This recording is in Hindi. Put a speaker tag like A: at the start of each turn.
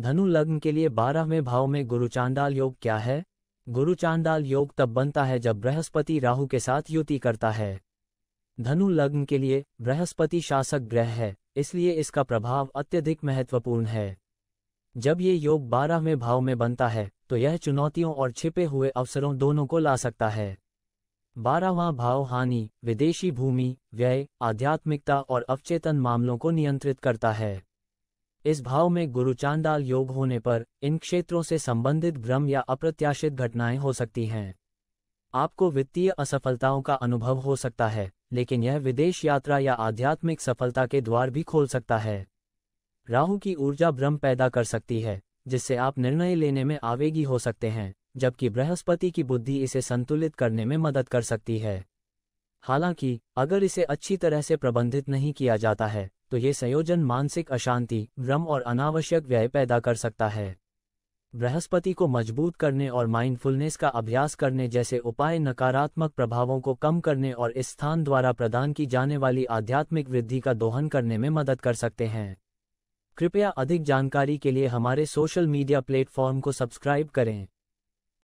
A: धनु लग्न के लिए बारहवें भाव में गुरु चांडाल योग क्या है गुरु चांडाल योग तब बनता है जब बृहस्पति राहु के साथ युति करता है धनु लग्न के लिए बृहस्पति शासक ग्रह है इसलिए इसका प्रभाव अत्यधिक महत्वपूर्ण है जब ये योग बारहवें भाव में बनता है तो यह चुनौतियों और छिपे हुए अवसरों दोनों को ला सकता है बारहवां भाव हानि विदेशी भूमि व्यय आध्यात्मिकता और अवचेतन मामलों को नियंत्रित करता है इस भाव में गुरु चांदाल योग होने पर इन क्षेत्रों से संबंधित भ्रम या अप्रत्याशित घटनाएं हो सकती हैं आपको वित्तीय असफलताओं का अनुभव हो सकता है लेकिन यह विदेश यात्रा या आध्यात्मिक सफलता के द्वार भी खोल सकता है राहु की ऊर्जा भ्रम पैदा कर सकती है जिससे आप निर्णय लेने में आवेगी हो सकते हैं जबकि बृहस्पति की बुद्धि इसे संतुलित करने में मदद कर सकती है हालांकि अगर इसे अच्छी तरह से प्रबंधित नहीं किया जाता है तो ये संयोजन मानसिक अशांति भ्रम और अनावश्यक व्यय पैदा कर सकता है बृहस्पति को मजबूत करने और माइंडफुलनेस का अभ्यास करने जैसे उपाय नकारात्मक प्रभावों को कम करने और इस स्थान द्वारा प्रदान की जाने वाली आध्यात्मिक वृद्धि का दोहन करने में मदद कर सकते हैं कृपया अधिक जानकारी के लिए हमारे सोशल मीडिया प्लेटफॉर्म को सब्सक्राइब करें